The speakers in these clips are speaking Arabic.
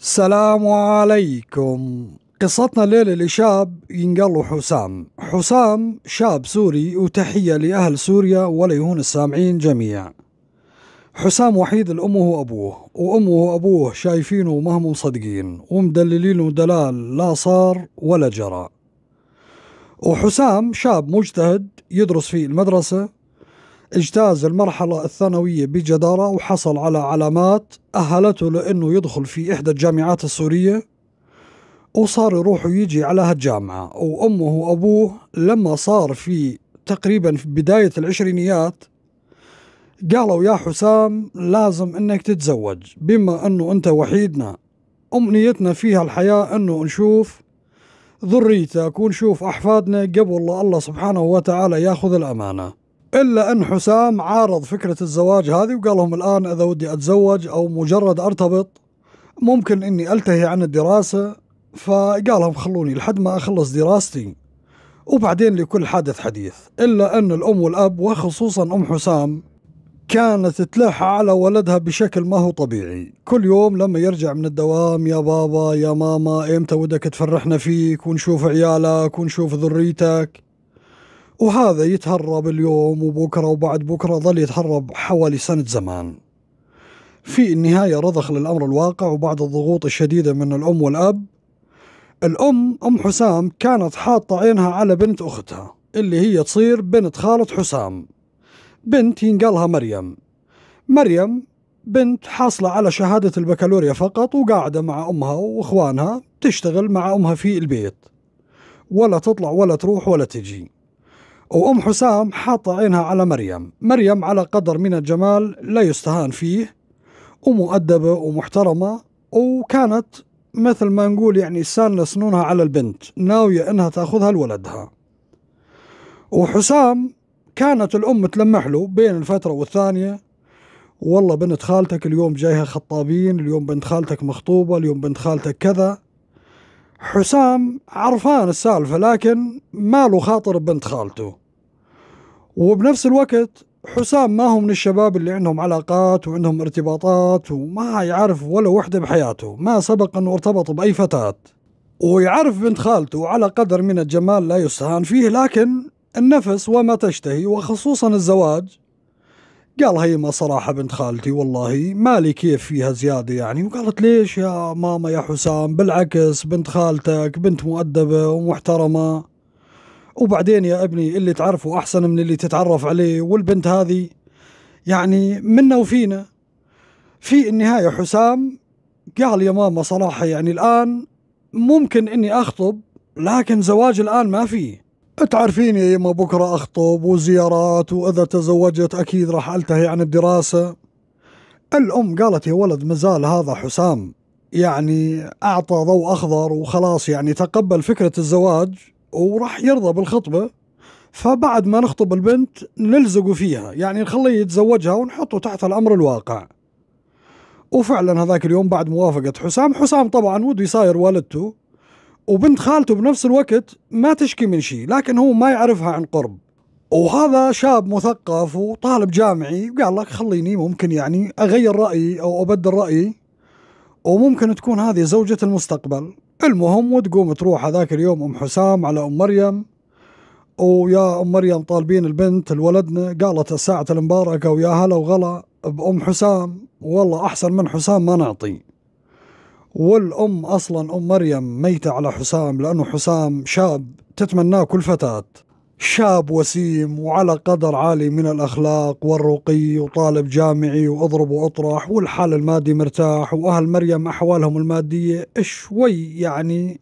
السلام عليكم قصتنا الليلة لشاب ينقل حسام حسام شاب سوري وتحية لأهل سوريا وليهون السامعين جميعا حسام وحيد الأمه وأبوه وأمه وأبوه شايفينه ومهم مصدقين ومدللينه دلال لا صار ولا جرى وحسام شاب مجتهد يدرس في المدرسة اجتاز المرحلة الثانوية بجدارة وحصل على علامات أهلته لأنه يدخل في إحدى الجامعات السورية وصار يروح ويجي على هالجامعة وأمه وأبوه لما صار في تقريبا في بداية العشرينيات قالوا يا حسام لازم انك تتزوج بما انه انت وحيدنا امنيتنا فيها الحياة انه نشوف ذريتك ونشوف احفادنا قبل الله سبحانه وتعالى ياخذ الامانه إلا أن حسام عارض فكرة الزواج هذه وقال لهم الآن إذا ودي أتزوج أو مجرد أرتبط ممكن إني ألتهي عن الدراسة فقال لهم خلوني لحد ما أخلص دراستي وبعدين لكل حادث حديث إلا أن الأم والأب وخصوصا أم حسام كانت تلح على ولدها بشكل ما هو طبيعي كل يوم لما يرجع من الدوام يا بابا يا ماما امتى ودك تفرحنا فيك ونشوف عيالك ونشوف ذريتك وهذا يتهرب اليوم وبكره وبعد بكره ظل يتهرب حوالي سنه زمان. في النهايه رضخ للامر الواقع وبعد الضغوط الشديده من الام والاب الام ام حسام كانت حاطه عينها على بنت اختها اللي هي تصير بنت خاله حسام. بنت ينقالها مريم. مريم بنت حاصله على شهاده البكالوريا فقط وقاعده مع امها واخوانها تشتغل مع امها في البيت. ولا تطلع ولا تروح ولا تجي وأم حسام حاطة عينها على مريم مريم على قدر من الجمال لا يستهان فيه ومؤدبة ومحترمة وكانت مثل ما نقول يعني سالة سنونها على البنت ناوية إنها تأخذها لولدها وحسام كانت الأم تلمح له بين الفترة والثانية والله بنت خالتك اليوم جايها خطابين اليوم بنت خالتك مخطوبة اليوم بنت خالتك كذا حسام عرفان السالفة لكن ما له خاطر ببنت خالته وبنفس الوقت حسام ما هو من الشباب اللي عندهم علاقات وعندهم ارتباطات وما يعرف ولا وحدة بحياته ما سبق أنه ارتبط بأي فتاة ويعرف بنت خالته على قدر من الجمال لا يستهان فيه لكن النفس وما تشتهي وخصوصا الزواج قال هي ما صراحة بنت خالتي والله مالي كيف فيها زيادة يعني وقالت ليش يا ماما يا حسام بالعكس بنت خالتك بنت مؤدبة ومحترمة وبعدين يا ابني اللي تعرفه أحسن من اللي تتعرف عليه والبنت هذه يعني منا وفينا في النهاية حسام قال يا ماما صراحة يعني الآن ممكن إني أخطب لكن زواج الآن ما فيه تعرفيني يما بكرة أخطب وزيارات وإذا تزوجت أكيد راح ألتهي عن الدراسة الأم قالت يا ولد مازال هذا حسام يعني أعطى ضوء أخضر وخلاص يعني تقبل فكرة الزواج وراح يرضى بالخطبة فبعد ما نخطب البنت نلزقه فيها يعني نخليه يتزوجها ونحطه تحت الأمر الواقع وفعلا هذاك اليوم بعد موافقة حسام حسام طبعا ودي يساير والدته وبنت خالته بنفس الوقت ما تشكي من شيء لكن هو ما يعرفها عن قرب وهذا شاب مثقف وطالب جامعي قال لك خليني ممكن يعني اغير رايي او ابدل رايي وممكن تكون هذه زوجة المستقبل المهم وتقوم تروح هذاك اليوم ام حسام على ام مريم ويا ام مريم طالبين البنت الولدنا قالت الساعة المباركة ويا هلا وغلا بام حسام والله احسن من حسام ما نعطي والأم أصلا أم مريم ميتة على حسام لأنه حسام شاب تتمناه كل فتاة شاب وسيم وعلى قدر عالي من الأخلاق والرقي وطالب جامعي وأضرب وأطرح والحال المادي مرتاح وأهل مريم أحوالهم المادية شوي يعني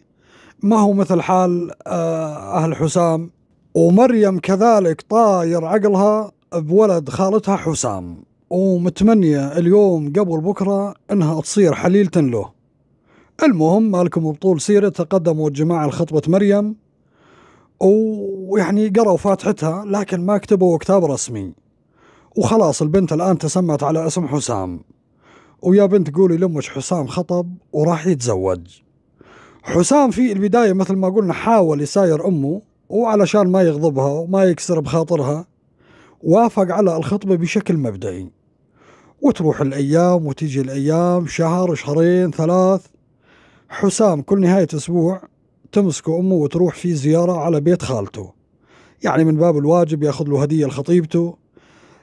ما هو مثل حال آه، أهل حسام ومريم كذلك طاير عقلها بولد خالتها حسام ومتمنية اليوم قبل بكرة إنها تصير حليلة له المهم مالكم بطول سيرة تقدموا الجماعة لخطبة مريم ويعني قرأوا فاتحتها لكن ما كتبوا كتاب رسمي وخلاص البنت الآن تسمت على اسم حسام ويا بنت قولي لأمك حسام خطب وراح يتزوج حسام في البداية مثل ما قلنا حاول يساير أمه وعلشان ما يغضبها وما يكسر بخاطرها وافق على الخطبة بشكل مبدئي وتروح الأيام وتيجي الأيام شهر شهرين ثلاث حسام كل نهاية أسبوع تمسكه أمه وتروح فيه زيارة على بيت خالته يعني من باب الواجب ياخذ له هدية لخطيبته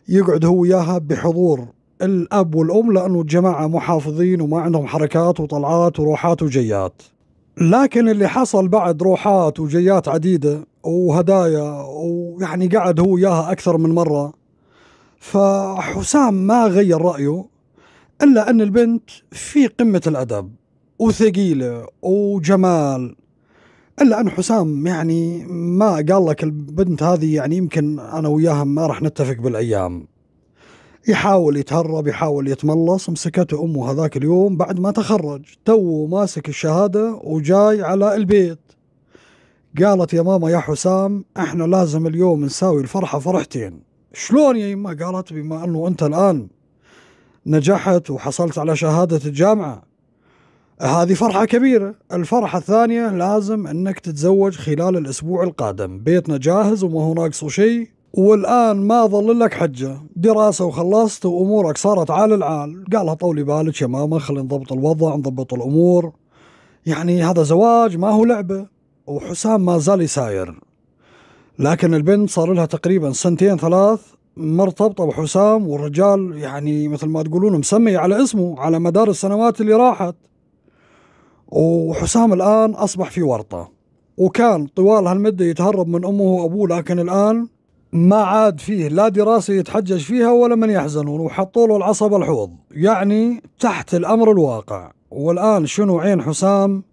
يقعد هو وياها بحضور الأب والأم لأنه الجماعة محافظين وما عندهم حركات وطلعات وروحات وجيات لكن اللي حصل بعد روحات وجيات عديدة وهدايا ويعني قعد هو وياها أكثر من مرة فحسام ما غير رأيه إلا أن البنت في قمة الأدب وثقيله وجمال الا ان حسام يعني ما قال لك البنت هذه يعني يمكن انا وياها ما راح نتفق بالايام يحاول يتهرب يحاول يتملص مسكته امه هذاك اليوم بعد ما تخرج تو ماسك الشهاده وجاي على البيت قالت يا ماما يا حسام احنا لازم اليوم نساوي الفرحه فرحتين شلون يا يما قالت بما انه انت الان نجحت وحصلت على شهاده الجامعه هذه فرحة كبيرة الفرحة الثانية لازم أنك تتزوج خلال الأسبوع القادم بيتنا جاهز وما هو ناقصه شيء والآن ما ظل لك حجة دراسة وخلصت وأمورك صارت عال العال قالها طولي بالك يا ماما خلينا نضبط الوضع نضبط الأمور يعني هذا زواج ما هو لعبة وحسام ما زال يساير لكن البنت صار لها تقريبا سنتين ثلاث مرتبطة بحسام والرجال يعني مثل ما تقولون مسمي على اسمه على مدار السنوات اللي راحت وحسام الآن أصبح في ورطة وكان طوال هالمدة يتهرب من أمه وأبوه لكن الآن ما عاد فيه لا دراسة يتحجج فيها ولا من يحزنون وحطوا له العصب الحوض يعني تحت الأمر الواقع والآن شنو عين حسام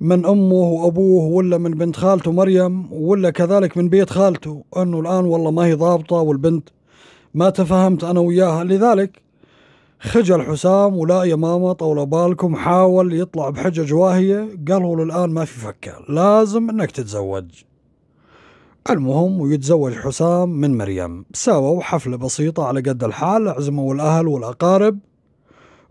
من أمه وأبوه ولا من بنت خالته مريم ولا كذلك من بيت خالته أنه الآن والله ما هي ضابطة والبنت ما تفهمت أنا وياها لذلك خجل حسام ولا يا ماما طول بالكم حاول يطلع بحجج واهية قالوا للآن ما في فكة لازم انك تتزوج المهم ويتزوج حسام من مريم سووا حفلة بسيطة على قد الحال عزموا الأهل والأقارب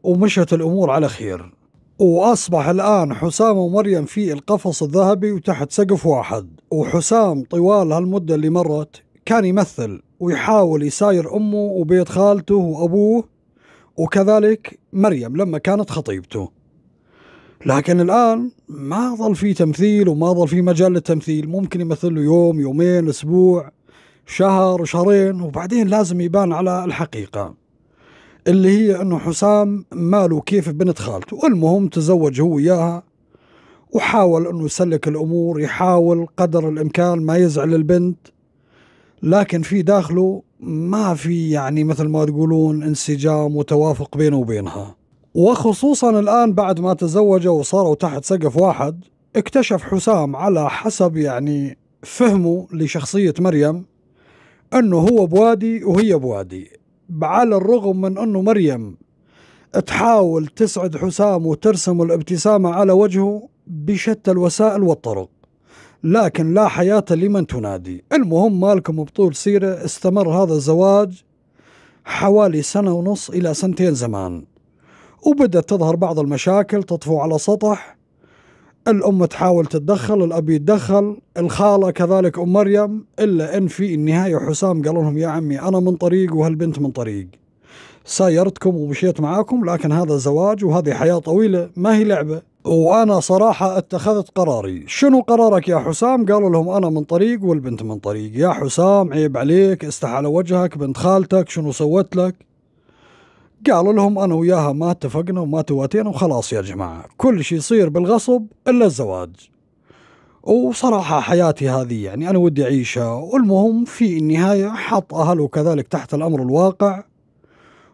ومشت الأمور على خير وأصبح الآن حسام ومريم في القفص الذهبي وتحت سقف واحد وحسام طوال هالمدة اللي مرت كان يمثل ويحاول يساير أمه وبيت خالته وأبوه وكذلك مريم لما كانت خطيبته لكن الآن ما ظل في تمثيل وما ظل في مجال للتمثيل ممكن يمثل له يوم يومين أسبوع شهر شهرين وبعدين لازم يبان على الحقيقة اللي هي أنه حسام ماله كيف بنت خالته المهم تزوج هو إياها وحاول أنه يسلك الأمور يحاول قدر الإمكان ما يزعل البنت لكن في داخله ما في يعني مثل ما تقولون انسجام وتوافق بينه وبينها وخصوصا الآن بعد ما تزوجوا وصاروا تحت سقف واحد اكتشف حسام على حسب يعني فهمه لشخصية مريم أنه هو بوادي وهي بوادي على الرغم من أنه مريم تحاول تسعد حسام وترسم الابتسامة على وجهه بشتى الوسائل والطرق لكن لا حياة لمن تنادي المهم مالكم بطول سيرة استمر هذا الزواج حوالي سنة ونص إلى سنتين زمان وبدأت تظهر بعض المشاكل تطفو على سطح الأم تحاول تتدخل الأب يتدخل الخالة كذلك أم مريم إلا أن في النهاية حسام قال لهم يا عمي أنا من طريق وهالبنت من طريق سايرتكم ومشيت معاكم لكن هذا زواج وهذه حياة طويلة ما هي لعبة وانا صراحه اتخذت قراري شنو قرارك يا حسام قالوا لهم انا من طريق والبنت من طريق يا حسام عيب عليك استحى وجهك بنت خالتك شنو سوت لك قالوا لهم انا وياها ما اتفقنا وما تواتينا وخلاص يا جماعه كل شيء يصير بالغصب الا الزواج وصراحة حياتي هذه يعني أنا ودي أعيشها والمهم في النهاية حط أهله كذلك تحت الأمر الواقع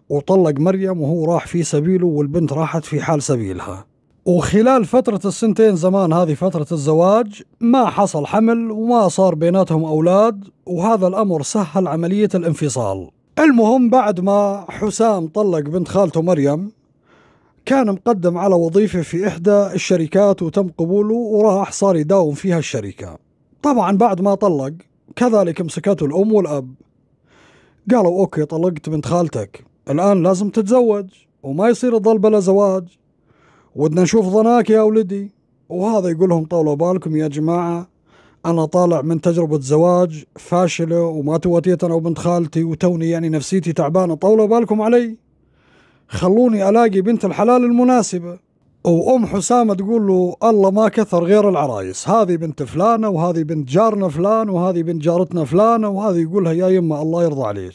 وطلق مريم وهو راح في سبيله والبنت راحت في حال سبيلها وخلال فترة السنتين زمان هذه فترة الزواج ما حصل حمل وما صار بيناتهم أولاد وهذا الأمر سهل عملية الانفصال المهم بعد ما حسام طلق بنت خالته مريم كان مقدم على وظيفة في إحدى الشركات وتم قبوله وراح صار يداوم فيها الشركة طبعا بعد ما طلق كذلك مسكته الأم والأب قالوا أوكي طلقت بنت خالتك الآن لازم تتزوج وما يصير تظل بلا زواج ودنا نشوف ضناك يا ولدي وهذا يقول لهم طولوا بالكم يا جماعة أنا طالع من تجربة زواج فاشلة وما توتيت أنا وبنت خالتي وتوني يعني نفسيتي تعبانة طولوا بالكم علي خلوني ألاقي بنت الحلال المناسبة وأم حسامة تقول له الله ما كثر غير العرايس هذه بنت فلانة وهذه بنت جارنا فلان وهذه بنت جارتنا فلانة وهذه يقولها يا يما الله يرضى عليك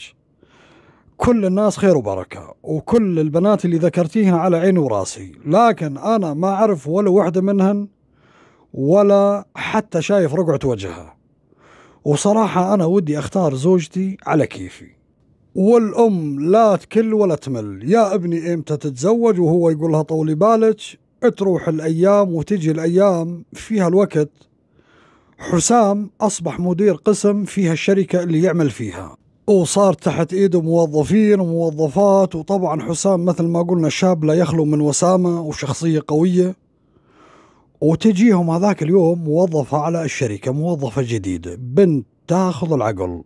كل الناس خير وبركه وكل البنات اللي ذكرتيها على عيني وراسي لكن انا ما اعرف ولا وحده منهن ولا حتى شايف رقعه وجهها وصراحه انا ودي اختار زوجتي على كيفي والام لا تكل ولا تمل يا ابني امتى تتزوج وهو يقولها طولي بالك تروح الايام وتجي الايام فيها الوقت حسام اصبح مدير قسم فيها الشركه اللي يعمل فيها وصار تحت ايده موظفين وموظفات وطبعا حسام مثل ما قلنا شاب لا يخلو من وسامه وشخصيه قويه وتجيهم هذاك اليوم موظفه على الشركه موظفه جديده بنت تاخذ العقل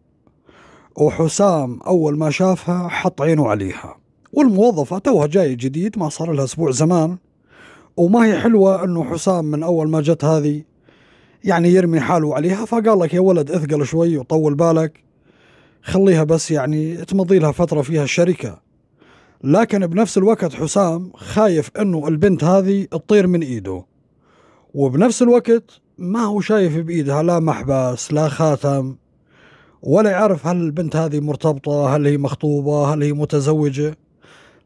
وحسام اول ما شافها حط عينه عليها والموظفه توها جايه جديد ما صار لها اسبوع زمان وما هي حلوه انه حسام من اول ما جت هذه يعني يرمي حاله عليها فقال لك يا ولد اثقل شوي وطول بالك خليها بس يعني تمضي لها فترة فيها الشركة لكن بنفس الوقت حسام خايف انه البنت هذه تطير من ايده وبنفس الوقت ما هو شايف بايدها لا محبس لا خاتم ولا يعرف هل البنت هذه مرتبطة هل هي مخطوبة هل هي متزوجة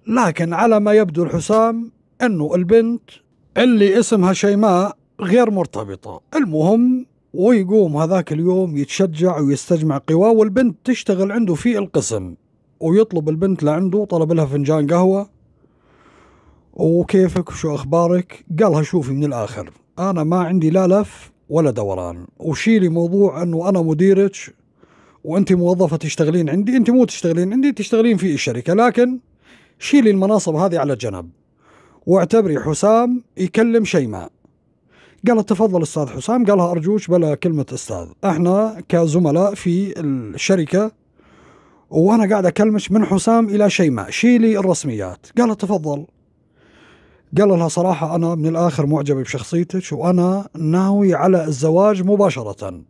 لكن على ما يبدو الحسام انه البنت اللي اسمها شيماء غير مرتبطة المهم ويقوم هذاك اليوم يتشجع ويستجمع قواه والبنت تشتغل عنده في القسم ويطلب البنت لعنده طلب لها فنجان قهوة وكيفك وشو أخبارك قالها شوفي من الآخر أنا ما عندي لا لف ولا دوران وشيلي موضوع أنه أنا مديرك وأنت موظفة تشتغلين عندي أنت مو تشتغلين عندي تشتغلين في الشركة لكن شيلي المناصب هذه على جنب واعتبري حسام يكلم شيماء قالت تفضل استاذ حسام قالها ارجوك بلا كلمه استاذ احنا كزملاء في الشركه وانا قاعد اكلمك من حسام الى شيماء شيلي الرسميات قالت تفضل قال لها صراحة أنا من الآخر معجب بشخصيتك وأنا ناوي على الزواج مباشرة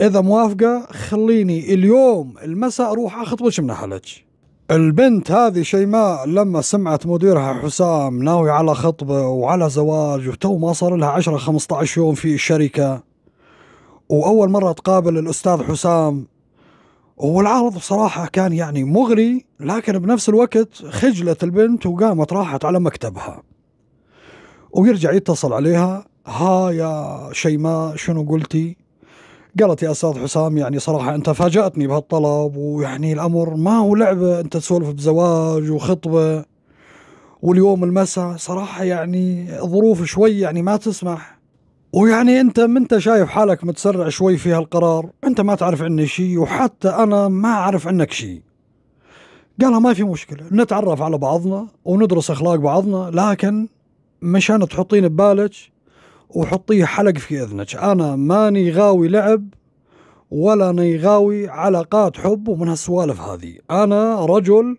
إذا موافقة خليني اليوم المساء أروح أخطبك من أهلك البنت هذه شيماء لما سمعت مديرها حسام ناوي على خطبة وعلى زواج وتو ما صار لها 10 15 يوم في الشركة وأول مرة تقابل الأستاذ حسام والعرض بصراحة كان يعني مغري لكن بنفس الوقت خجلت البنت وقامت راحت على مكتبها ويرجع يتصل عليها ها يا شيماء شنو قلتي قالت يا استاذ حسام يعني صراحه انت فاجاتني بهالطلب ويعني الامر ما هو لعبه انت تسولف بزواج وخطبه واليوم المساء صراحه يعني ظروف شوي يعني ما تسمح ويعني انت منت انت شايف حالك متسرع شوي في هالقرار انت ما تعرف عني شيء وحتى انا ما اعرف عنك شيء قالها ما في مشكلة نتعرف على بعضنا وندرس أخلاق بعضنا لكن مشان تحطين ببالك وحطيه حلق في اذنك انا ماني غاوي لعب ولا ني غاوي علاقات حب ومن هالسوالف هذه انا رجل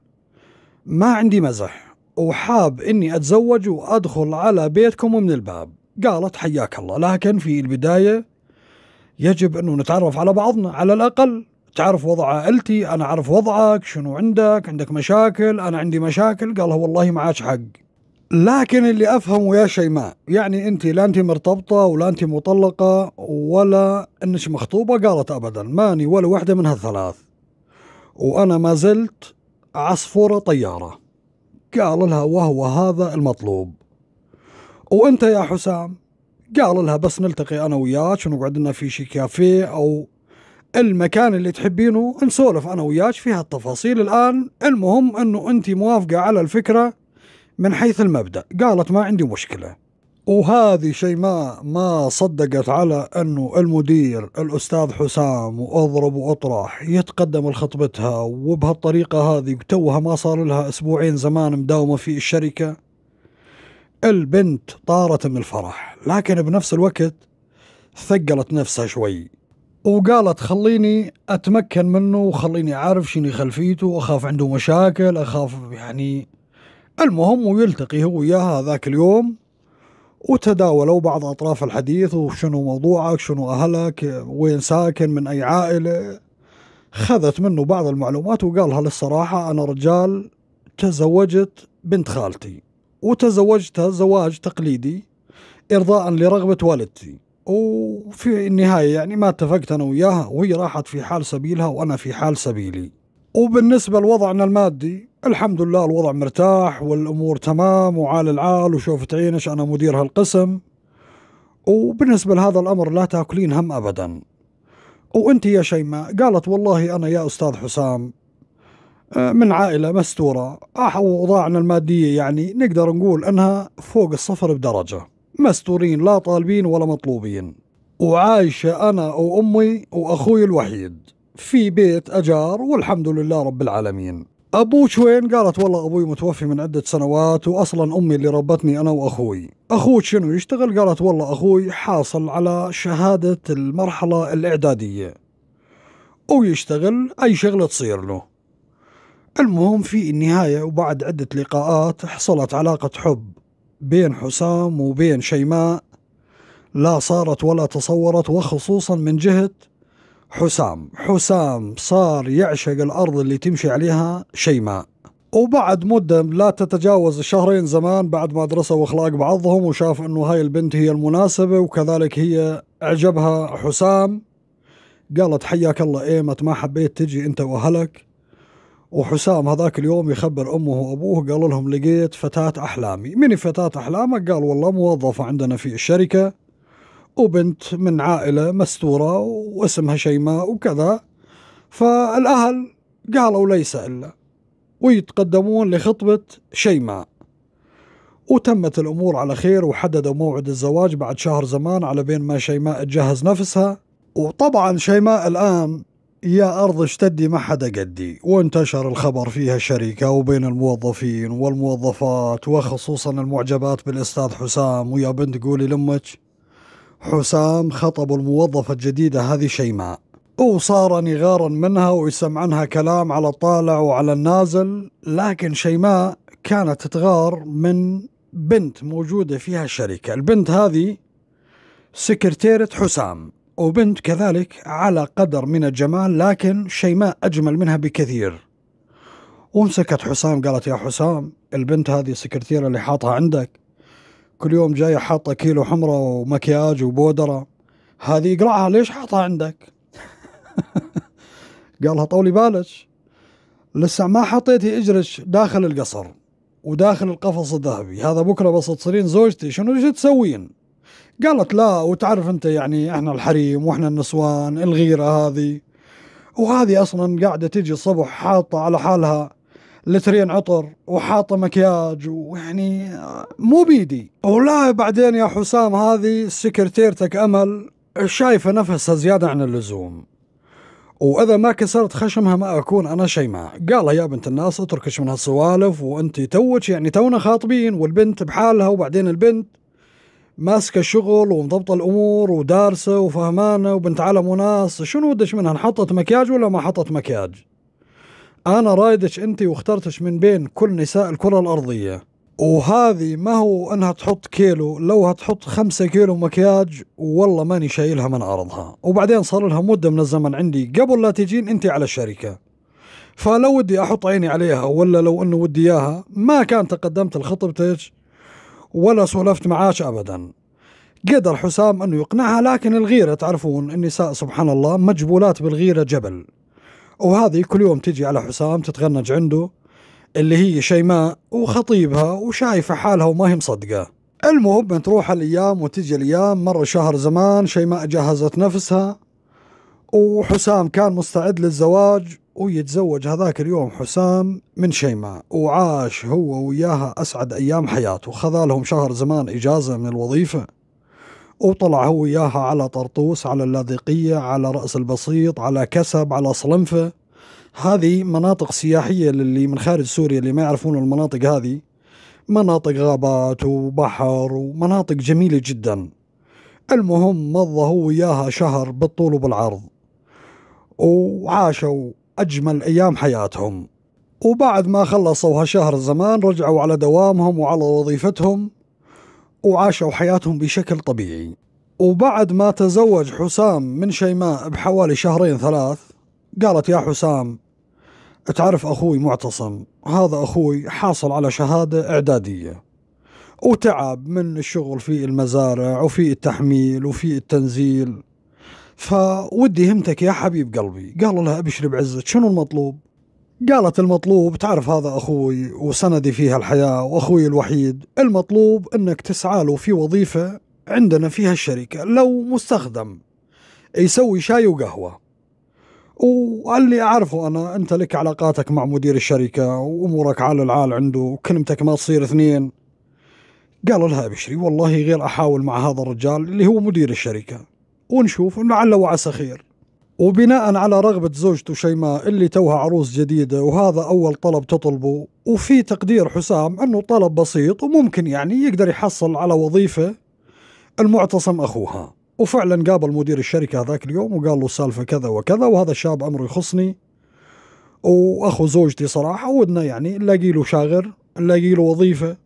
ما عندي مزح وحاب اني اتزوج وادخل على بيتكم من الباب قالت حياك الله لكن في البدايه يجب انه نتعرف على بعضنا على الاقل تعرف وضع عائلتي انا اعرف وضعك شنو عندك عندك مشاكل انا عندي مشاكل قال والله معاك حق لكن اللي افهمه يا شيماء يعني انت لا انت مرتبطه ولا انت مطلقه ولا انك مخطوبه قالت ابدا ماني ولا واحده من هالثلاث وانا ما زلت عصفوره طياره قال لها وهو هذا المطلوب وانت يا حسام قال لها بس نلتقي انا وياك ونقعد لنا في شي كافيه او المكان اللي تحبينه نسولف انا وياك في هالتفاصيل الان المهم انه انت موافقه على الفكره من حيث المبدأ قالت ما عندي مشكلة وهذه شيء ما ما صدقت على انه المدير الاستاذ حسام واضرب واطرح يتقدم لخطبتها وبهالطريقه هذه وتوها ما صار لها اسبوعين زمان مداومه في الشركه البنت طارت من الفرح لكن بنفس الوقت ثقلت نفسها شوي وقالت خليني اتمكن منه وخليني اعرف شنو خلفيته اخاف عنده مشاكل اخاف يعني المهم ويلتقي هو وياها ذاك اليوم وتداولوا بعض أطراف الحديث وشنو موضوعك شنو أهلك وين ساكن من أي عائلة خذت منه بعض المعلومات وقالها للصراحة أنا رجال تزوجت بنت خالتي وتزوجتها زواج تقليدي إرضاء لرغبة والدتي وفي النهاية يعني ما اتفقت أنا وياها وهي راحت في حال سبيلها وأنا في حال سبيلي وبالنسبة لوضعنا المادي الحمد لله الوضع مرتاح والأمور تمام وعال العال وشوفت عينش أنا مدير هالقسم وبالنسبة لهذا الأمر لا تاكلين هم أبدا وأنت يا شيماء قالت والله أنا يا أستاذ حسام آه، من عائلة مستورة آه، وضعنا المادية يعني نقدر نقول أنها فوق الصفر بدرجة مستورين لا طالبين ولا مطلوبين وعايشة أنا وأمي وأخوي الوحيد في بيت أجار والحمد لله رب العالمين أبوك وين؟ قالت والله أبوي متوفي من عدة سنوات وأصلا أمي اللي ربتني أنا وأخوي أخوك شنو يشتغل؟ قالت والله أخوي حاصل على شهادة المرحلة الإعدادية ويشتغل أي شغلة تصير له المهم في النهاية وبعد عدة لقاءات حصلت علاقة حب بين حسام وبين شيماء لا صارت ولا تصورت وخصوصا من جهة حسام حسام صار يعشق الأرض اللي تمشي عليها شيماء وبعد مدة لا تتجاوز شهرين زمان بعد ما درسوا أخلاق بعضهم وشاف أنه هاي البنت هي المناسبة وكذلك هي أعجبها حسام قالت حياك الله ايمت ما حبيت تجي أنت وأهلك وحسام هذاك اليوم يخبر أمه وأبوه قال لهم لقيت فتاة أحلامي من فتاة أحلامك قال والله موظفة عندنا في الشركة وبنت من عائلة مستورة واسمها شيماء وكذا فالأهل قالوا ليس إلا ويتقدمون لخطبة شيماء وتمت الأمور على خير وحددوا موعد الزواج بعد شهر زمان على بين ما شيماء تجهز نفسها وطبعا شيماء الآن يا أرض اشتدي ما حدا قدي وانتشر الخبر فيها الشركة وبين الموظفين والموظفات وخصوصا المعجبات بالأستاذ حسام ويا بنت قولي لأمك حسام خطب الموظفة الجديدة هذه شيماء وصار نغارا منها ويسمع عنها كلام على الطالع وعلى النازل لكن شيماء كانت تغار من بنت موجودة فيها الشركة البنت هذه سكرتيرة حسام وبنت كذلك على قدر من الجمال لكن شيماء أجمل منها بكثير ومسكت حسام قالت يا حسام البنت هذه السكرتيرة اللي حاطها عندك كل يوم جايه حاطه كيلو حمره ومكياج وبودره هذه اقرعها ليش حاطها عندك؟ قالها طولي بالك لسه ما حطيتي اجرك داخل القصر وداخل القفص الذهبي هذا بكره بس تصيرين زوجتي شنو شو تسوين؟ قالت لا وتعرف انت يعني احنا الحريم واحنا النسوان الغيره هذه وهذه اصلا قاعده تجي الصبح حاطه على حالها لترين عطر وحاطه مكياج ويعني مو بيدي ولا بعدين يا حسام هذه سكرتيرتك امل شايفه نفسها زياده عن اللزوم واذا ما كسرت خشمها ما اكون انا شيء معه قالها يا بنت الناس اتركش من هالسوالف وانت توج يعني تونا خاطبين والبنت بحالها وبعدين البنت ماسكه شغل ومضبطه الامور ودارسه وفهمانه وبنت علم وناس شنو ودش منها انحطت مكياج ولا ما حطت مكياج انا رايدك انت واخترتش من بين كل نساء الكره الارضيه وهذه ما هو انها تحط كيلو لو هتحط خمسة كيلو مكياج والله ماني شايلها من عرضها وبعدين صار لها مدة من الزمن عندي قبل لا تجين انت على الشركة فلو ودي احط عيني عليها ولا لو انه ودي اياها ما كان تقدمت لخطبتك ولا سولفت معاش ابدا قدر حسام انه يقنعها لكن الغيرة تعرفون النساء سبحان الله مجبولات بالغيرة جبل وهذه كل يوم تجي على حسام تتغنج عنده اللي هي شيماء وخطيبها وشايفة حالها وما هي مصدقة المهم تروح الأيام وتجي الأيام مر شهر زمان شيماء جهزت نفسها وحسام كان مستعد للزواج ويتزوج هذاك اليوم حسام من شيماء وعاش هو وياها أسعد أيام حياته خذا لهم شهر زمان إجازة من الوظيفة وطلع هو وياها على طرطوس على اللاذقية على رأس البسيط على كسب على صلنفة هذه مناطق سياحية للي من خارج سوريا اللي ما يعرفون المناطق هذه مناطق غابات وبحر ومناطق جميلة جدا المهم مضى هو وياها شهر بالطول وبالعرض وعاشوا أجمل أيام حياتهم وبعد ما خلصوا هالشهر الزمان رجعوا على دوامهم وعلى وظيفتهم وعاشوا حياتهم بشكل طبيعي وبعد ما تزوج حسام من شيماء بحوالي شهرين ثلاث قالت يا حسام تعرف أخوي معتصم هذا أخوي حاصل على شهادة إعدادية وتعب من الشغل في المزارع وفي التحميل وفي التنزيل فودي همتك يا حبيب قلبي قال لها أبشر بعزك شنو المطلوب قالت المطلوب تعرف هذا أخوي وسندي فيها الحياة وأخوي الوحيد المطلوب أنك تسعى له في وظيفة عندنا فيها الشركة لو مستخدم يسوي شاي وقهوة وقال لي أعرفه أنا أنت لك علاقاتك مع مدير الشركة وأمورك عال العال عنده وكلمتك ما تصير اثنين قال لها بشري والله غير أحاول مع هذا الرجال اللي هو مدير الشركة ونشوف لعل وعسى خير وبناء على رغبة زوجته شيماء اللي توها عروس جديدة وهذا أول طلب تطلبه وفي تقدير حسام أنه طلب بسيط وممكن يعني يقدر يحصل على وظيفة المعتصم أخوها وفعلا قابل مدير الشركة ذاك اليوم وقال له سالفة كذا وكذا وهذا الشاب أمره يخصني وأخو زوجتي صراحة ودنا يعني نلاقي له شاغر نلاقي له وظيفة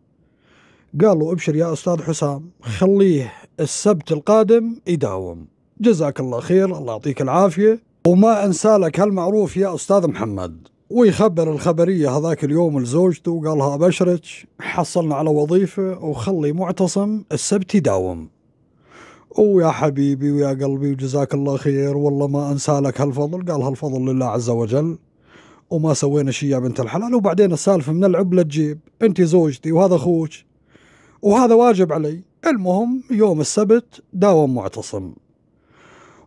قال له ابشر يا أستاذ حسام خليه السبت القادم يداوم جزاك الله خير الله يعطيك العافية وما أنسى لك هالمعروف يا أستاذ محمد ويخبر الخبرية هذاك اليوم لزوجته وقالها أبشرك حصلنا على وظيفة وخلي معتصم السبت يداوم ويا حبيبي ويا قلبي وجزاك الله خير والله ما أنسى لك هالفضل قال هالفضل لله عز وجل وما سوينا شيء يا بنت الحلال وبعدين السالفة من العب تجيب انت زوجتي وهذا اخوك وهذا واجب علي المهم يوم السبت داوم معتصم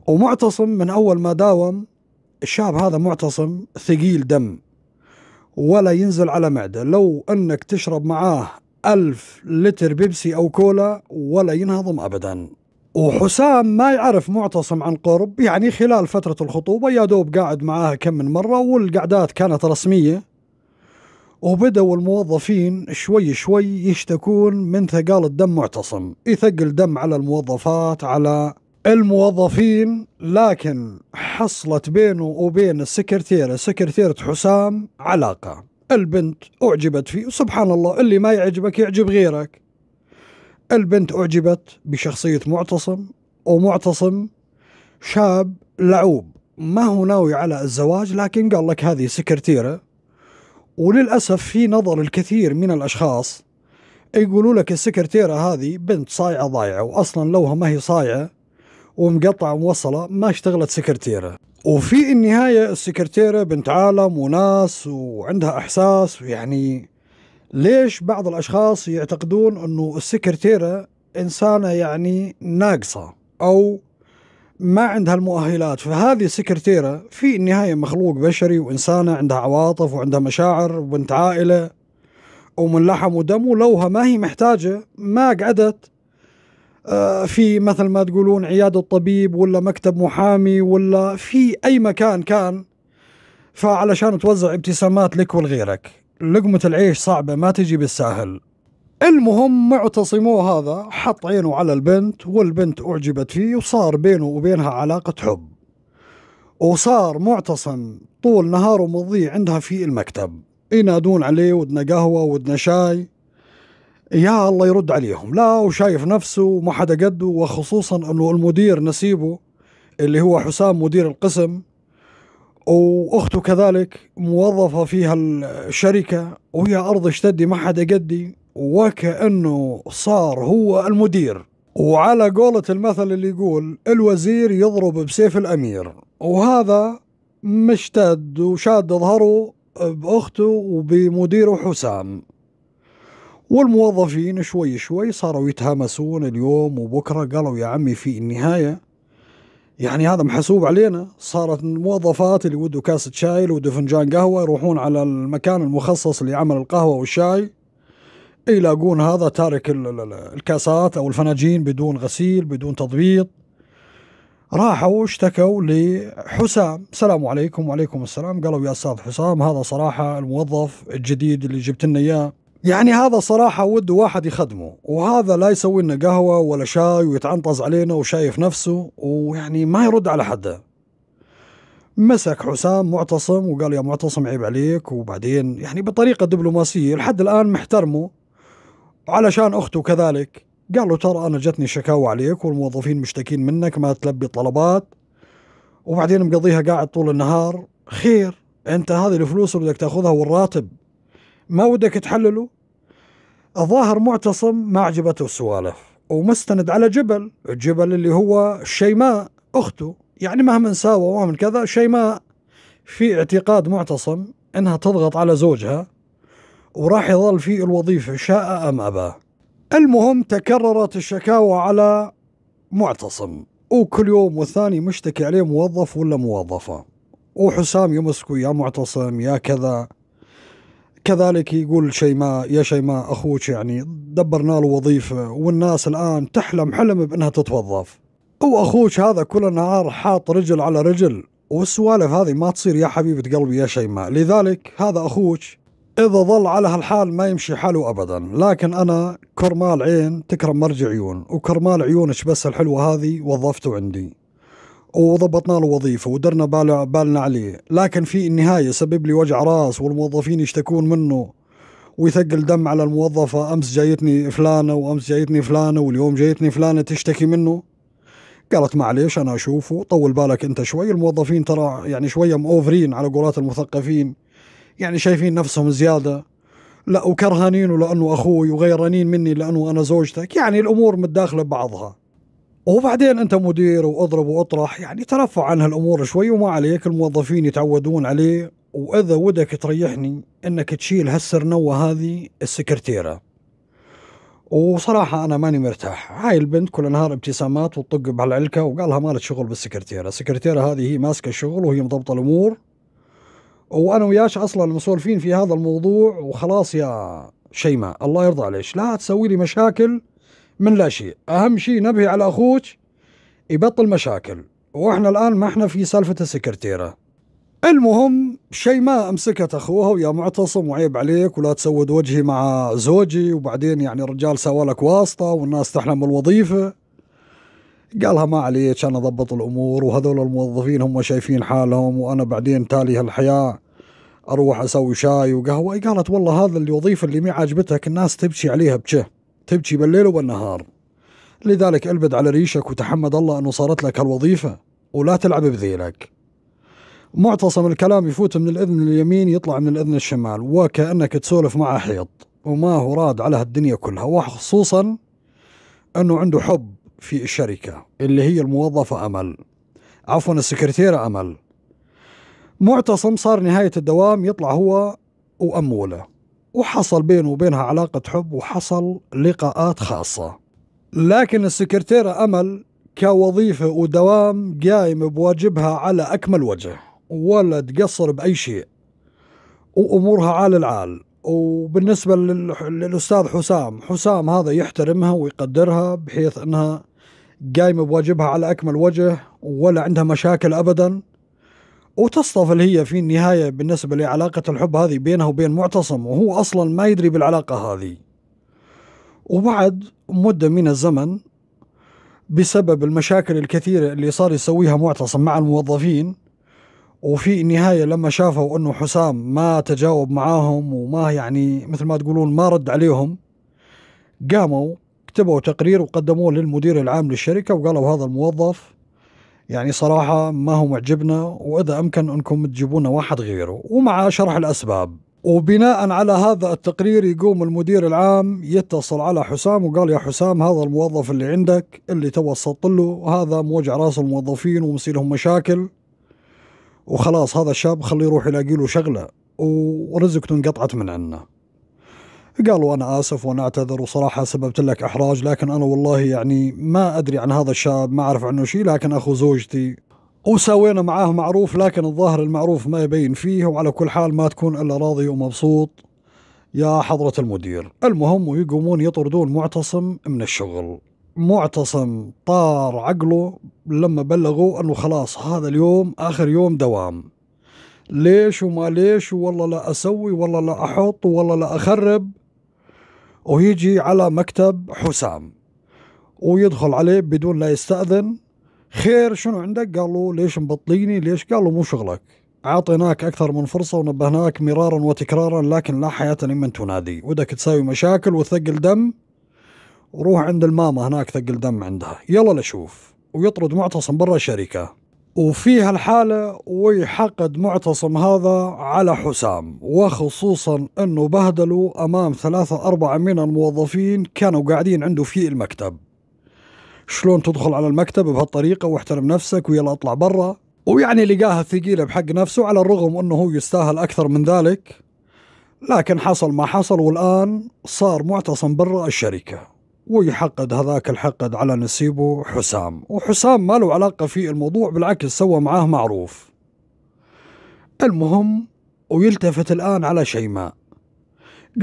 ومعتصم من أول ما داوم الشاب هذا معتصم ثقيل دم ولا ينزل على معده لو أنك تشرب معاه ألف لتر بيبسي أو كولا ولا ينهضم أبدا وحسام ما يعرف معتصم عن قرب يعني خلال فترة الخطوبة يا دوب قاعد معاها كم من مرة والقعدات كانت رسمية وبدأوا الموظفين شوي شوي يشتكون من ثقال الدم معتصم يثقل دم على الموظفات على الموظفين لكن حصلت بينه وبين السكرتيرة سكرتيرة حسام علاقة البنت أعجبت فيه سبحان الله اللي ما يعجبك يعجب غيرك البنت أعجبت بشخصية معتصم ومعتصم شاب لعوب ما هو ناوي على الزواج لكن قال لك هذه سكرتيرة وللأسف في نظر الكثير من الأشخاص يقولوا لك السكرتيرة هذه بنت صايعة ضايعة وأصلا لوها ما هي صايعة ومقطعه موصله ما اشتغلت سكرتيره وفي النهايه السكرتيره بنت عالم وناس وعندها احساس يعني ليش بعض الاشخاص يعتقدون انه السكرتيره انسانه يعني ناقصه او ما عندها المؤهلات فهذه السكرتيره في النهايه مخلوق بشري وانسانه عندها عواطف وعندها مشاعر وبنت عائله ومن لحم ودم ولوها ما هي محتاجه ما قعدت آه، في مثل ما تقولون عيادة طبيب ولا مكتب محامي ولا في أي مكان كان فعلشان توزع ابتسامات لك ولغيرك لقمة العيش صعبة ما تجي بالساهل المهم معتصمو هذا حط عينه على البنت والبنت أعجبت فيه وصار بينه وبينها علاقة حب وصار معتصم طول نهاره مضي عندها في المكتب ينادون عليه ودنا قهوة ودنا شاي يا الله يرد عليهم لا وشايف نفسه وما حدا قده وخصوصا انه المدير نسيبه اللي هو حسام مدير القسم واخته كذلك موظفه في هالشركه وهي ارض اشتدي ما حدا قدي وكانه صار هو المدير وعلى قولة المثل اللي يقول الوزير يضرب بسيف الامير وهذا مشتد وشاد ظهره باخته وبمديره حسام والموظفين شوي شوي صاروا يتهامسون اليوم وبكرة قالوا يا عمي في النهاية يعني هذا محسوب علينا صارت الموظفات اللي ودوا كاسة شاي اللي فنجان قهوة يروحون على المكان المخصص لعمل القهوة والشاي يلاقون هذا تارك الكاسات أو الفناجين بدون غسيل بدون تضبيط راحوا اشتكوا لحسام السلام عليكم وعليكم السلام قالوا يا استاذ حسام هذا صراحه الموظف الجديد اللي جبت لنا اياه يعني هذا صراحة وده واحد يخدمه وهذا لا يسوي لنا قهوة ولا شاي ويتعنطز علينا وشايف نفسه ويعني ما يرد على حدا مسك حسام معتصم وقال يا معتصم عيب عليك وبعدين يعني بطريقة دبلوماسية لحد الآن محترمه علشان أخته كذلك قال له ترى أنا جتني شكاوى عليك والموظفين مشتكين منك ما تلبي طلبات وبعدين مقضيها قاعد طول النهار خير أنت هذه الفلوس اللي بدك تاخذها والراتب ما ودك تحلله الظاهر معتصم ما عجبته السوالف ومستند على جبل الجبل اللي هو شيماء أخته يعني مهما نساوى ومهما كذا شيماء في اعتقاد معتصم انها تضغط على زوجها وراح يظل في الوظيفة شاء أم أبا المهم تكررت الشكاوى على معتصم وكل يوم والثاني مشتكي عليه موظف ولا موظفة وحسام يمسكه يا معتصم يا كذا كذلك يقول شيماء يا شيماء اخوك يعني دبرنا له وظيفه والناس الان تحلم حلم بانها تتوظف واخوك هذا كل النهار حاط رجل على رجل والسوالف هذه ما تصير يا حبيبه قلبي يا شيماء لذلك هذا اخوك اذا ظل على هالحال ما يمشي حاله ابدا لكن انا كرمال عين تكرم مرج عيون وكرمال عيونك بس الحلوه هذه وظفته عندي وضبطنا له وظيفه ودرنا بالنا عليه لكن في النهايه سبب لي وجع راس والموظفين يشتكون منه ويثقل دم على الموظفه امس جايتني فلانه وامس جايتني فلانه واليوم جايتني فلانه تشتكي منه قالت معليش انا اشوفه طول بالك انت شوي الموظفين ترى يعني شويه مأوفرين على قولات المثقفين يعني شايفين نفسهم زياده لا وكرهانينه لانه اخوي وغيرانين مني لانه انا زوجتك يعني الامور متداخله ببعضها وبعدين انت مدير واضرب واطرح يعني ترفع عن هالامور شوي وما عليك الموظفين يتعودون عليه واذا ودك تريحني انك تشيل هالسرنوه هذه السكرتيره وصراحة أنا ماني مرتاح هاي البنت كل نهار ابتسامات وتطق بهالعلكة وقالها مالت شغل بالسكرتيرة السكرتيرة هذه هي ماسكة الشغل وهي مضبطة الأمور وأنا وياش أصلا مسولفين في هذا الموضوع وخلاص يا شيماء الله يرضى عليك لا تسوي لي مشاكل من لا شيء أهم شيء نبهي على أخوك يبطل مشاكل وإحنا الآن ما إحنا في سالفة السكرتيرة المهم شيء ما أمسكت أخوها ويا معتصم وعيب عليك ولا تسود وجهي مع زوجي وبعدين يعني الرجال سوى لك واسطة والناس تحلم بالوظيفة قالها ما عليك أنا أضبط الأمور وهذول الموظفين هم شايفين حالهم وأنا بعدين تالي هالحياة أروح أسوي شاي وقهوة قالت والله هذا الوظيفة اللي ما عجبتك الناس تبكي عليها بشه تبكي بالليل وبالنهار لذلك البد على ريشك وتحمد الله أنه صارت لك هالوظيفة ولا تلعب بذيلك معتصم الكلام يفوت من الأذن اليمين يطلع من الأذن الشمال وكأنك تسولف مع حيط وما هو راد على هالدنيا كلها وخصوصا أنه عنده حب في الشركة اللي هي الموظفة أمل عفوا السكرتيرة أمل معتصم صار نهاية الدوام يطلع هو وأموله وحصل بينه وبينها علاقة حب وحصل لقاءات خاصة لكن السكرتيرة أمل كوظيفة ودوام قايمة بواجبها على أكمل وجه ولا تقصر بأي شيء وأمورها عال العال وبالنسبة للأستاذ حسام حسام هذا يحترمها ويقدرها بحيث أنها قايمة بواجبها على أكمل وجه ولا عندها مشاكل أبدا وتصطفل هي في النهاية بالنسبة لعلاقة الحب هذه بينها وبين معتصم وهو أصلا ما يدري بالعلاقة هذه وبعد مدة من الزمن بسبب المشاكل الكثيرة اللي صار يسويها معتصم مع الموظفين وفي النهاية لما شافوا أنه حسام ما تجاوب معاهم وما يعني مثل ما تقولون ما رد عليهم قاموا كتبوا تقرير وقدموه للمدير العام للشركة وقالوا هذا الموظف يعني صراحة ما هو معجبنا وإذا أمكن أنكم تجيبونا واحد غيره ومع شرح الأسباب وبناء على هذا التقرير يقوم المدير العام يتصل على حسام وقال يا حسام هذا الموظف اللي عندك اللي توسط له هذا موجع راس الموظفين ومصير لهم مشاكل وخلاص هذا الشاب خليه يروح يلاقي له شغله ورزقته انقطعت من عنه قالوا انا اسف وانا اعتذر وصراحه سببت لك احراج لكن انا والله يعني ما ادري عن هذا الشاب ما اعرف عنه شيء لكن اخو زوجتي وسوينا معاه معروف لكن الظاهر المعروف ما يبين فيه وعلى كل حال ما تكون الا راضي ومبسوط يا حضرة المدير المهم ويقومون يطردون معتصم من الشغل معتصم طار عقله لما بلغوا انه خلاص هذا اليوم اخر يوم دوام ليش وما ليش والله لا اسوي والله لا احط والله لا اخرب ويجي على مكتب حسام ويدخل عليه بدون لا يستأذن خير شنو عندك قالوا ليش مبطليني ليش قالوا مو شغلك أعطيناك أكثر من فرصة ونبهناك مرارا وتكرارا لكن لا حياة لمن تنادي ودك تساوي مشاكل وثقل دم وروح عند الماما هناك ثقل دم عندها يلا لشوف ويطرد معتصم برا الشركة وفي هالحالة ويحقد معتصم هذا على حسام وخصوصا انه بهدلوا امام ثلاثة اربعة من الموظفين كانوا قاعدين عنده في المكتب شلون تدخل على المكتب بهالطريقة واحترم نفسك ويلا اطلع برا ويعني لقاها ثقيلة بحق نفسه على الرغم انه هو يستاهل اكثر من ذلك لكن حصل ما حصل والان صار معتصم برا الشركه ويحقد هذاك الحقد على نسيبه حسام وحسام ما له علاقة في الموضوع بالعكس سوى معاه معروف المهم ويلتفت الآن على شيماء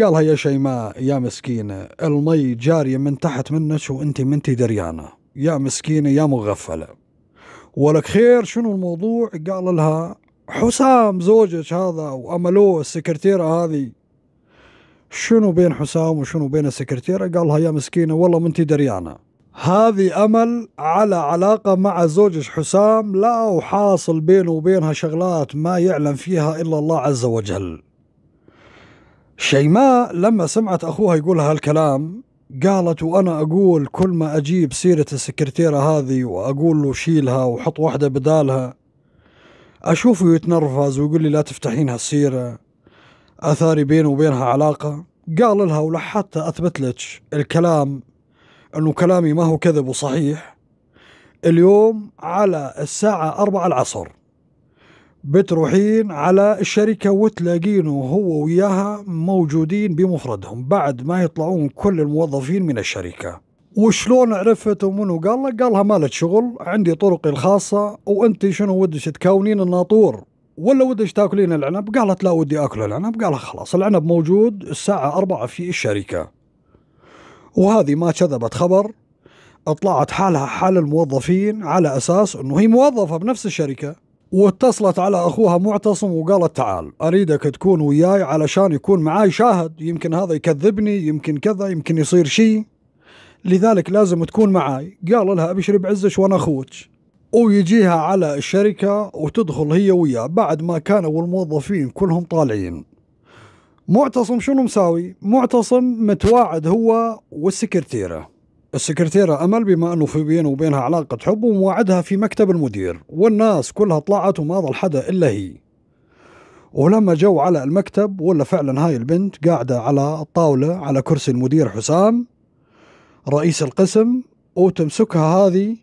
قالها يا شيماء يا مسكينة المي جارية من تحت منك وانت منتي دريانة يا مسكينة يا مغفلة ولك خير شنو الموضوع قال لها حسام زوجك هذا وأملوه السكرتيرة هذه شنو بين حسام وشنو بين السكرتيرة قال لها يا مسكينة والله ما انت دريانة هذه أمل على علاقة مع زوج حسام لا وحاصل بينه وبينها شغلات ما يعلم فيها إلا الله عز وجل شيماء لما سمعت أخوها يقول هالكلام قالت وأنا أقول كل ما أجيب سيرة السكرتيرة هذه وأقول له شيلها وحط واحدة بدالها أشوفه يتنرفز ويقول لي لا تفتحين هالسيرة اثاري بينه وبينها علاقه قال لها ولحتى اثبت لك الكلام انه كلامي ما هو كذب وصحيح اليوم على الساعة أربعة العصر بتروحين على الشركة وتلاقينه هو وياها موجودين بمفردهم بعد ما يطلعون كل الموظفين من الشركة وشلون عرفت ومنو قال لك قال لها مالك شغل عندي طرقي الخاصة وانت شنو ودك تكونين الناطور ولا ودك تاكلين العنب قالت لا ودي اكل العنب قال خلاص العنب موجود الساعة أربعة في الشركة وهذه ما كذبت خبر اطلعت حالها حال الموظفين على أساس أنه هي موظفة بنفس الشركة واتصلت على أخوها معتصم وقالت تعال أريدك تكون وياي علشان يكون معاي شاهد يمكن هذا يكذبني يمكن كذا يمكن يصير شيء لذلك لازم تكون معاي قال لها أبشري بعزك وأنا أخوك ويجيها على الشركة وتدخل هي وياه بعد ما كانوا الموظفين كلهم طالعين معتصم شنو مساوي؟ معتصم متواعد هو والسكرتيرة السكرتيرة أمل بما أنه في بينه وبينها علاقة حب ومواعدها في مكتب المدير والناس كلها طلعت وما ظل حدا إلا هي ولما جو على المكتب ولا فعلا هاي البنت قاعدة على الطاولة على كرسي المدير حسام رئيس القسم وتمسكها هذه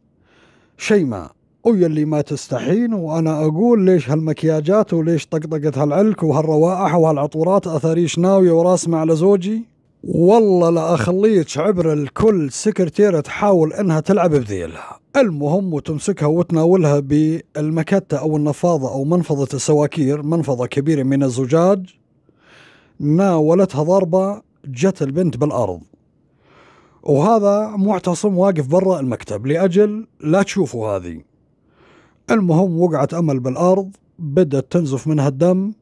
شيماء ويا اللي ما تستحين وانا اقول ليش هالمكياجات وليش طقطقة هالعلك وهالروائح وهالعطورات اثاريش ناوية وراسمة على زوجي والله لا اخليك عبر الكل سكرتيرة تحاول انها تلعب بذيلها المهم وتمسكها وتناولها بالمكتة او النفاضة او منفضة السواكير منفضة كبيرة من الزجاج ناولتها ضربة جت البنت بالارض وهذا معتصم واقف برا المكتب لاجل لا تشوفوا هذه المهم وقعت أمل بالأرض بدأت تنزف منها الدم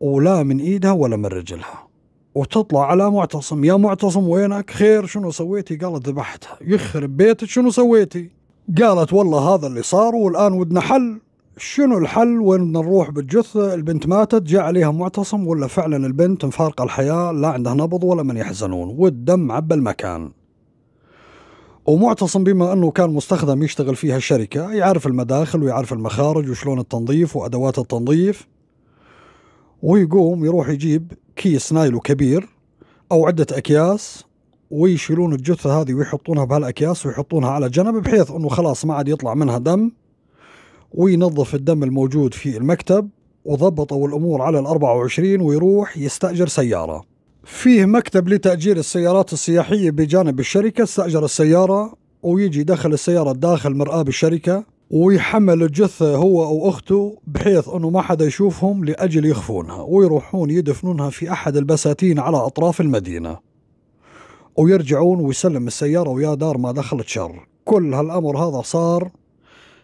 ولا من إيدها ولا من رجلها وتطلع على معتصم يا معتصم وينك خير شنو سويتي قالت ذبحتها يخرب بيتك شنو سويتي قالت والله هذا اللي صار والآن ودنا حل شنو الحل وين بدنا نروح بالجثة البنت ماتت جاء عليها معتصم ولا فعلا البنت مفارقة الحياة لا عندها نبض ولا من يحزنون والدم عبى المكان ومعتصم بما انه كان مستخدم يشتغل فيها الشركه يعرف المداخل ويعرف المخارج وشلون التنظيف وادوات التنظيف ويقوم يروح يجيب كيس نايلو كبير او عده اكياس ويشيلون الجثه هذه ويحطونها بهالاكياس ويحطونها على جنب بحيث انه خلاص ما عاد يطلع منها دم وينظف الدم الموجود في المكتب وضبطوا الامور على ال 24 ويروح يستاجر سياره فيه مكتب لتأجير السيارات السياحية بجانب الشركة استأجر السيارة ويجي يدخل السيارة داخل مرآة بالشركة ويحمل الجثة هو أو أخته بحيث أنه ما حدا يشوفهم لأجل يخفونها ويروحون يدفنونها في أحد البساتين على أطراف المدينة ويرجعون ويسلم السيارة ويا دار ما دخلت شر كل هالأمر هذا صار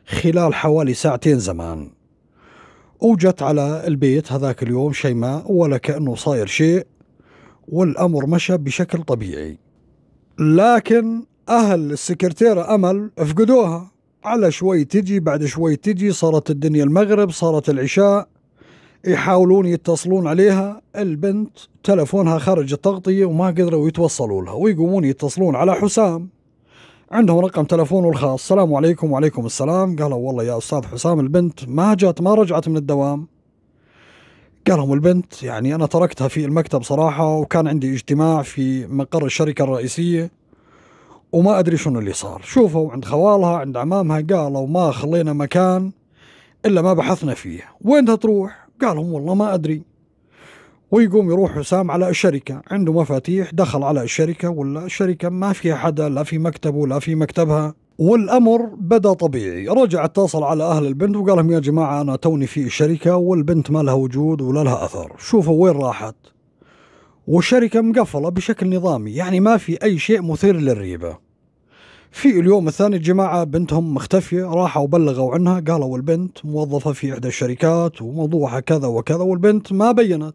خلال حوالي ساعتين زمان وجت على البيت هذاك اليوم شيماء ولا كأنه صاير شيء والأمر مشى بشكل طبيعي لكن أهل السكرتيرة أمل فقدوها على شوي تجي بعد شوي تجي صارت الدنيا المغرب صارت العشاء يحاولون يتصلون عليها البنت تلفونها خارج التغطية وما قدروا يتوصلوا لها ويقومون يتصلون على حسام عندهم رقم تلفونه الخاص السلام عليكم وعليكم السلام قالوا والله يا أستاذ حسام البنت ما جات ما رجعت من الدوام لهم البنت يعني أنا تركتها في المكتب صراحة وكان عندي اجتماع في مقر الشركة الرئيسية وما أدري شنو اللي صار شوفوا عند خوالها عند عمامها قالوا ما خلينا مكان إلا ما بحثنا فيه وين تروح قالهم والله ما أدري ويقوم يروح حسام على الشركة عنده مفاتيح دخل على الشركة ولا الشركة ما فيها حدا لا في مكتبه لا في مكتبها والامر بدا طبيعي رجع اتصل على اهل البنت وقال لهم يا جماعه انا توني في الشركه والبنت ما لها وجود ولا لها اثر شوفوا وين راحت والشركه مقفله بشكل نظامي يعني ما في اي شيء مثير للريبه في اليوم الثاني الجماعة بنتهم مختفية راحوا وبلغوا عنها قالوا البنت موظفة في إحدى الشركات وموضوعها كذا وكذا والبنت ما بينت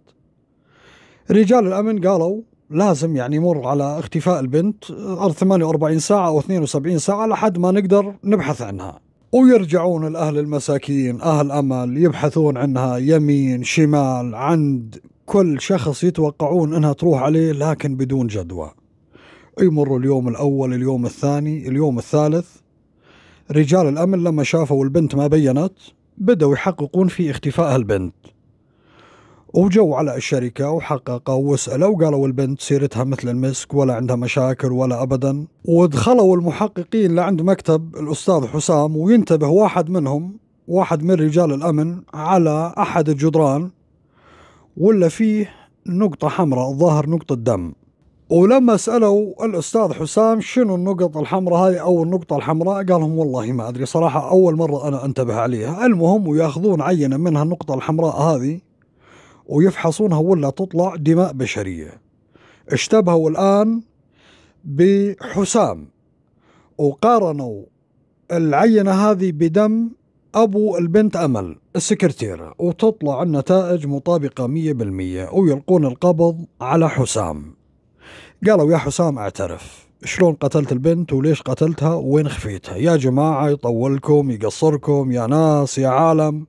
رجال الأمن قالوا لازم يعني يمر على اختفاء البنت 48 آه، ساعة أو 72 ساعة لحد ما نقدر نبحث عنها ويرجعون الأهل المساكين أهل أمل يبحثون عنها يمين شمال عند كل شخص يتوقعون أنها تروح عليه لكن بدون جدوى يمر اليوم الأول اليوم الثاني اليوم الثالث رجال الأمن لما شافوا البنت ما بينت بدأوا يحققون في اختفاء البنت وجو على الشركة وحققوا وسألوا وقالوا البنت سيرتها مثل المسك ولا عندها مشاكل ولا أبدا ودخلوا المحققين لعند مكتب الأستاذ حسام وينتبه واحد منهم واحد من رجال الأمن على أحد الجدران ولا فيه نقطة حمراء ظاهر نقطة دم ولما سألوا الأستاذ حسام شنو النقط الحمراء هذه أو النقطة الحمراء قال لهم والله ما أدري صراحة أول مرة أنا أنتبه عليها المهم ويأخذون عينة منها النقطة الحمراء هذه ويفحصونها ولا تطلع دماء بشرية اشتبهوا الآن بحسام وقارنوا العينة هذه بدم أبو البنت أمل السكرتيرة وتطلع النتائج مطابقة 100% ويلقون القبض على حسام قالوا يا حسام اعترف شلون قتلت البنت وليش قتلتها وين خفيتها يا جماعة يطولكم يقصركم يا ناس يا عالم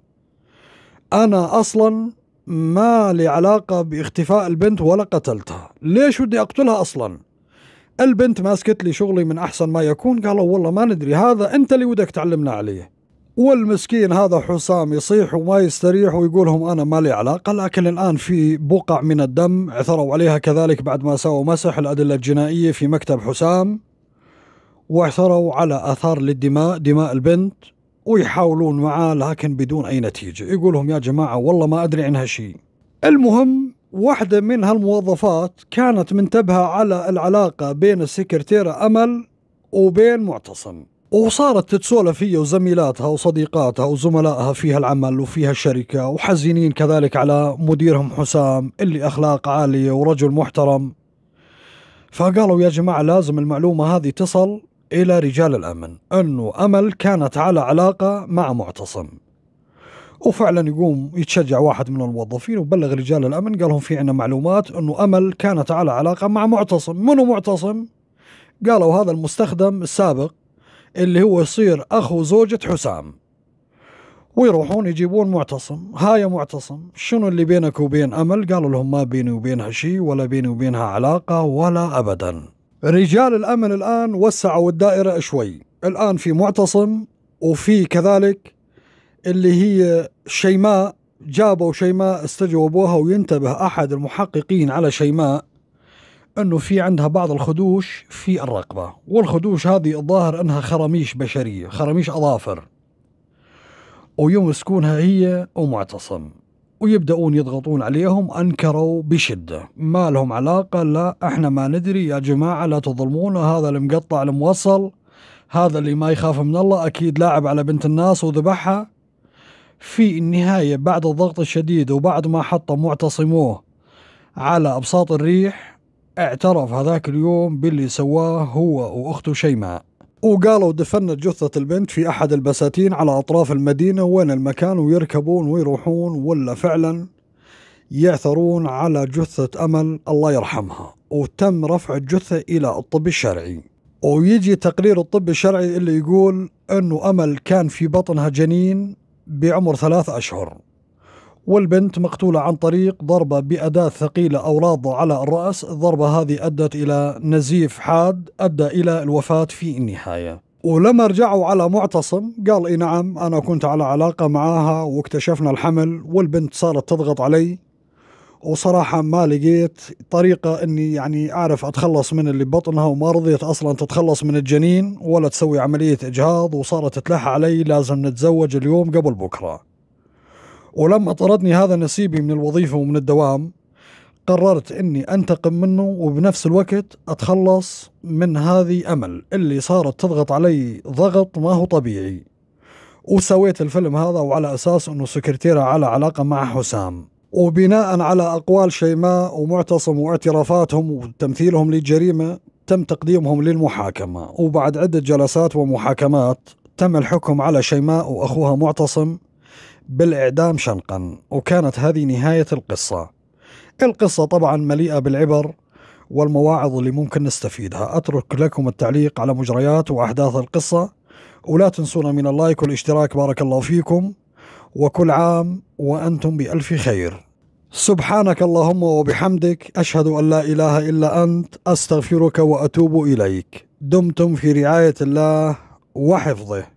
أنا أصلا ما لي علاقة باختفاء البنت ولا قتلتها ليش بدي أقتلها أصلا البنت ماسكت لي شغلي من أحسن ما يكون قالوا والله ما ندري هذا أنت اللي ودك تعلمنا عليه والمسكين هذا حسام يصيح وما يستريح ويقولهم أنا ما لي علاقة لكن الآن في بقع من الدم عثروا عليها كذلك بعد ما سووا مسح الأدلة الجنائية في مكتب حسام واعثروا على آثار للدماء دماء البنت ويحاولون معاه لكن بدون أي نتيجة يقول لهم يا جماعة والله ما أدري عن هالشيء المهم واحدة من هالموظفات كانت منتبهة على العلاقة بين السكرتيرة أمل وبين معتصم وصارت تتسولف هي وزميلاتها وصديقاتها وزملائها في العمل وفي الشركة وحزينين كذلك على مديرهم حسام اللي أخلاق عالية ورجل محترم فقالوا يا جماعة لازم المعلومة هذه تصل إلى رجال الأمن أنه أمل كانت على علاقة مع معتصم وفعلا يقوم يتشجع واحد من الموظفين وبلغ رجال الأمن قال لهم في عندنا معلومات أنه أمل كانت على علاقة مع معتصم منو معتصم؟ قالوا هذا المستخدم السابق اللي هو يصير أخو زوجة حسام ويروحون يجيبون معتصم ها يا معتصم شنو اللي بينك وبين أمل قالوا لهم ما بيني وبينها شيء ولا بيني وبينها علاقة ولا أبداً رجال الأمن الآن وسعوا الدائرة شوي الآن في معتصم وفي كذلك اللي هي شيماء جابوا شيماء استجوبوها وينتبه أحد المحققين على شيماء أنه في عندها بعض الخدوش في الرقبة والخدوش هذه الظاهر أنها خراميش بشرية خراميش أظافر ويمسكونها هي ومعتصم ويبدأون يضغطون عليهم أنكروا بشدة ما لهم علاقة لا احنا ما ندري يا جماعة لا تظلمونا هذا المقطع الموصل هذا اللي ما يخاف من الله أكيد لاعب على بنت الناس وذبحها في النهاية بعد الضغط الشديد وبعد ما حط معتصموه على أبساط الريح اعترف هذاك اليوم باللي سواه هو وأخته شيماء وقالوا دفنت جثة البنت في أحد البساتين على أطراف المدينة وين المكان ويركبون ويروحون ولا فعلا يعثرون على جثة أمل الله يرحمها وتم رفع الجثة إلى الطب الشرعي ويجي تقرير الطب الشرعي اللي يقول أنه أمل كان في بطنها جنين بعمر ثلاث أشهر والبنت مقتولة عن طريق ضربة بأداة ثقيلة أو راضة على الرأس الضربة هذه أدت إلى نزيف حاد أدى إلى الوفاة في النهاية ولما رجعوا على معتصم قال إي نعم أنا كنت على علاقة معاها واكتشفنا الحمل والبنت صارت تضغط علي وصراحة ما لقيت طريقة أني يعني أعرف أتخلص من اللي ببطنها وما رضيت أصلا تتخلص من الجنين ولا تسوي عملية إجهاض وصارت تلح علي لازم نتزوج اليوم قبل بكرة ولما طردني هذا نصيبي من الوظيفة ومن الدوام قررت اني انتقم منه وبنفس الوقت اتخلص من هذه امل اللي صارت تضغط علي ضغط ما هو طبيعي وسويت الفيلم هذا وعلى اساس انه سكرتيرة على علاقة مع حسام وبناء على اقوال شيماء ومعتصم واعترافاتهم وتمثيلهم للجريمة تم تقديمهم للمحاكمة وبعد عدة جلسات ومحاكمات تم الحكم على شيماء واخوها معتصم بالإعدام شنقا وكانت هذه نهاية القصة القصة طبعا مليئة بالعبر والمواعظ اللي ممكن نستفيدها أترك لكم التعليق على مجريات وأحداث القصة ولا تنسونا من اللايك والاشتراك بارك الله فيكم وكل عام وأنتم بألف خير سبحانك اللهم وبحمدك أشهد أن لا إله إلا أنت أستغفرك وأتوب إليك دمتم في رعاية الله وحفظه